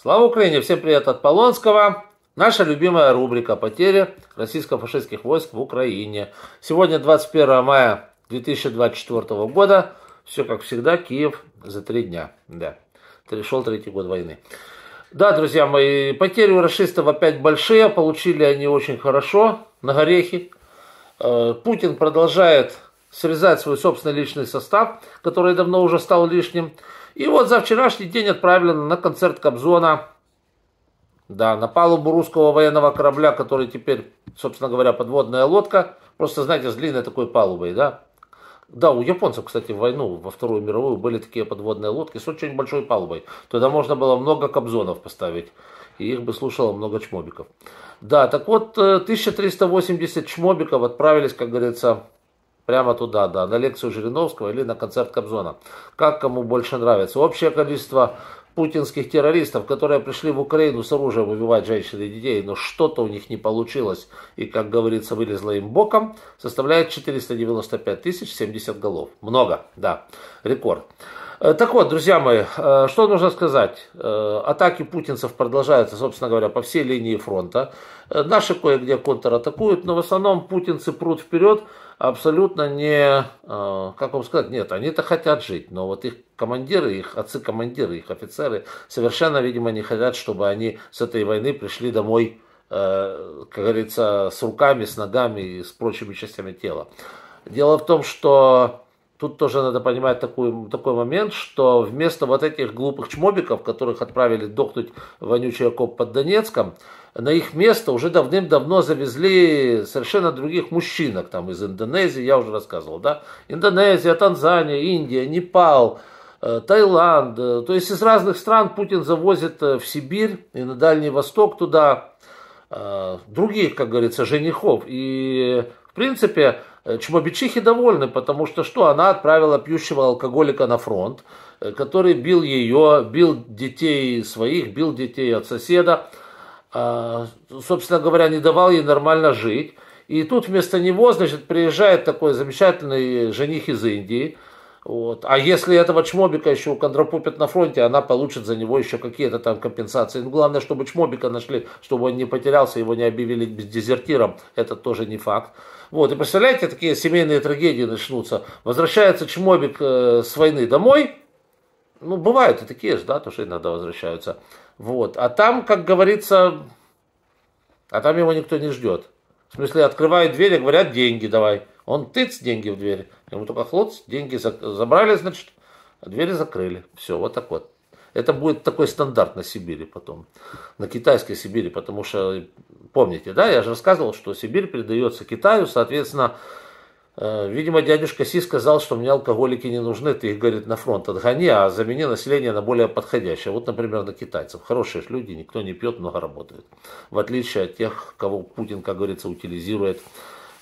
Слава Украине! Всем привет от Полонского! Наша любимая рубрика «Потери российско-фашистских войск в Украине». Сегодня 21 мая 2024 года. Все как всегда, Киев за три дня. Да, шел третий год войны. Да, друзья мои, потери у расистов опять большие. Получили они очень хорошо, на горехи. Э, Путин продолжает срезать свой собственный личный состав, который давно уже стал лишним. И вот за вчерашний день отправлена на концерт Кобзона, да, на палубу русского военного корабля, который теперь, собственно говоря, подводная лодка, просто, знаете, с длинной такой палубой, да. Да, у японцев, кстати, в войну, во Вторую мировую, были такие подводные лодки с очень большой палубой. Туда можно было много кобзонов поставить, и их бы слушало много чмобиков. Да, так вот, 1380 э, чмобиков отправились, как говорится, Прямо туда, да, на лекцию Жириновского или на концерт Кобзона. Как кому больше нравится. Общее количество путинских террористов, которые пришли в Украину с оружием убивать женщин и детей, но что-то у них не получилось и, как говорится, вылезло им боком, составляет 495 тысяч 70 голов. Много, да, рекорд. Э, так вот, друзья мои, э, что нужно сказать? Э, атаки путинцев продолжаются, собственно говоря, по всей линии фронта. Наши кое-где контратакуют, но в основном путинцы прут вперед, абсолютно не, как вам сказать, нет, они-то хотят жить, но вот их командиры, их отцы-командиры, их офицеры совершенно, видимо, не хотят, чтобы они с этой войны пришли домой, как говорится, с руками, с ногами и с прочими частями тела. Дело в том, что Тут тоже надо понимать такой, такой момент, что вместо вот этих глупых чмобиков, которых отправили дохнуть вонючий окоп под Донецком, на их место уже давным-давно завезли совершенно других мужчинок там из Индонезии, я уже рассказывал, да? Индонезия, Танзания, Индия, Непал, э, Таиланд. Э, то есть из разных стран Путин завозит э, в Сибирь и на Дальний Восток туда других, как говорится, женихов. И в принципе, Э, Чмобичихи довольны, потому что что? Она отправила пьющего алкоголика на фронт, э, который бил ее, бил детей своих, бил детей от соседа, а, собственно говоря, не давал ей нормально жить. И тут вместо него, значит, приезжает такой замечательный жених из Индии – вот. А если этого чмобика еще контрапупят на фронте, она получит за него еще какие-то там компенсации. Ну, главное, чтобы чмобика нашли, чтобы он не потерялся, его не объявили дезертиром. Это тоже не факт. Вот. И представляете, такие семейные трагедии начнутся. Возвращается чмобик э, с войны домой. Ну, бывают и такие же, да, то, что иногда возвращаются. Вот. А там, как говорится, а там его никто не ждет. В смысле, открывают дверь и говорят, деньги давай. Он тыц, деньги в дверь. Ему только хлоц, деньги забрали, значит, двери закрыли. Все, вот так вот. Это будет такой стандарт на Сибири потом, на китайской Сибири, потому что, помните, да, я же рассказывал, что Сибирь передается Китаю, соответственно, э, видимо, дядюшка Си сказал, что мне алкоголики не нужны, ты их, говорит, на фронт отгони, а замени население на более подходящее. Вот, например, на китайцев. Хорошие люди, никто не пьет, много работает. В отличие от тех, кого Путин, как говорится, утилизирует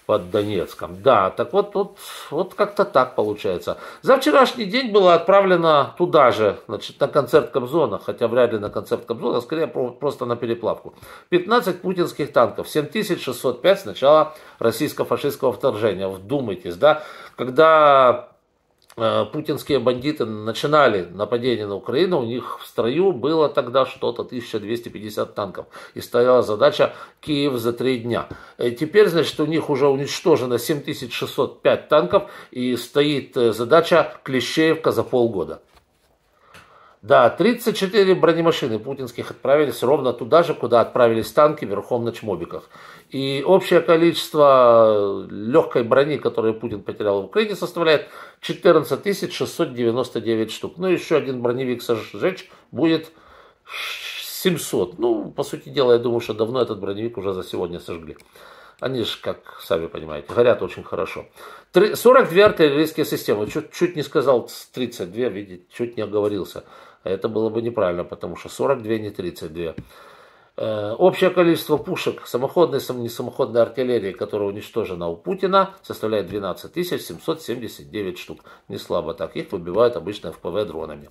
под Донецком. Да, так вот, вот, вот как-то так получается. За вчерашний день было отправлено туда же, значит, на концерт Кобзона, хотя вряд ли на концерт Кобзона, а скорее просто на переплавку. 15 путинских танков, 7605 с начала российско-фашистского вторжения. Вдумайтесь, да, когда Э, путинские бандиты начинали нападение на Украину, у них в строю было тогда что-то 1250 танков. И стояла задача Киев за три дня. Э, теперь, значит, у них уже уничтожено 7605 танков и стоит э, задача Клещеевка за полгода. Да, 34 бронемашины путинских отправились ровно туда же, куда отправились танки верхом на чмобиках. И общее количество э, легкой брони, которую Путин потерял в Украине, составляет 14 699 штук. Ну, еще один броневик сжечь будет 700. Ну, по сути дела, я думаю, что давно этот броневик уже за сегодня сожгли. Они же, как сами понимаете, горят очень хорошо. 42 артиллерийские системы. Чуть, чуть не сказал 32, видите, чуть не оговорился. А это было бы неправильно, потому что 42, не 32. Э, общее количество пушек самоходной и несамоходной артиллерии, которая уничтожена у Путина, составляет 12 779 штук. Не слабо так, их выбивают обычно ФПВ дронами.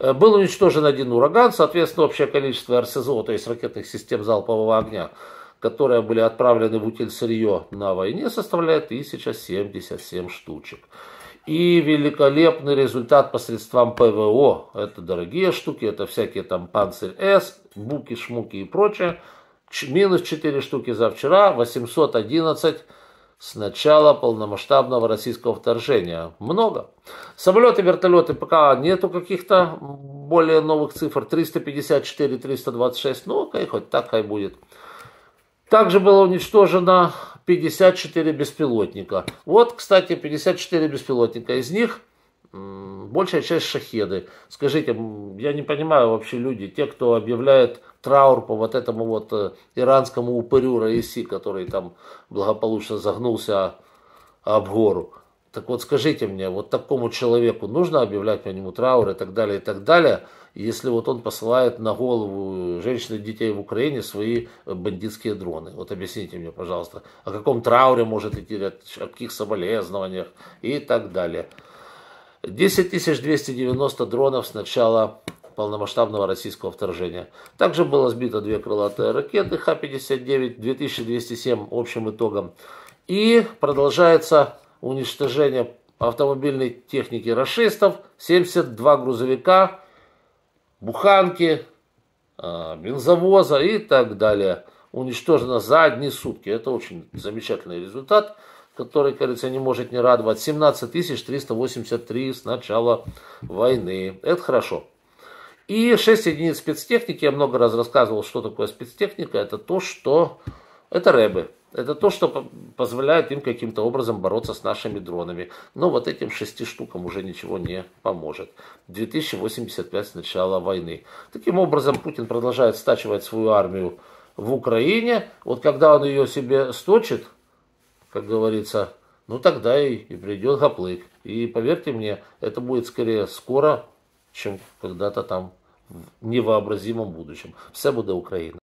Э, был уничтожен один ураган, соответственно, общее количество РСЗО, то есть ракетных систем залпового огня, которые были отправлены в утиль сырье на войне, составляет 1077 штучек и великолепный результат посредством ПВО. Это дорогие штуки, это всякие там Панцирь С, Буки, Шмуки и прочее. Ч- минус 4 штуки за вчера, 811 с начала полномасштабного российского вторжения. Много. Самолеты, вертолеты, пока нету каких-то более новых цифр. 354, 326. Ну, окей, хоть так и будет. Также было уничтожено 54 беспилотника. Вот, кстати, 54 беспилотника. Из них большая часть шахеды. Скажите, я не понимаю вообще люди, те, кто объявляет траур по вот этому вот э, иранскому упырю Раиси, который там благополучно загнулся об гору. Так вот скажите мне, вот такому человеку нужно объявлять по нему траур и так далее, и так далее – если вот он посылает на голову женщин и детей в Украине свои э, бандитские дроны. Вот объясните мне, пожалуйста, о каком трауре может идти речь, о каких соболезнованиях и так далее. 10 290 дронов с начала полномасштабного российского вторжения. Также было сбито две крылатые ракеты Х-59, 2207 общим итогом. И продолжается уничтожение автомобильной техники расистов, 72 грузовика буханки, а, бензовоза и так далее. Уничтожено за одни сутки. Это очень замечательный результат, который, кажется, не может не радовать. 17 383 с начала войны. Это хорошо. И 6 единиц спецтехники. Я много раз рассказывал, что такое спецтехника. Это то, что... Это рэбы. Это то, что позволяет им каким-то образом бороться с нашими дронами. Но вот этим шести штукам уже ничего не поможет. 2085 с начала войны. Таким образом, Путин продолжает стачивать свою армию в Украине. Вот когда он ее себе сточит, как говорится, ну тогда и, и придет гоплык. И поверьте мне, это будет скорее скоро, чем когда-то там в невообразимом будущем. Все будет Украина.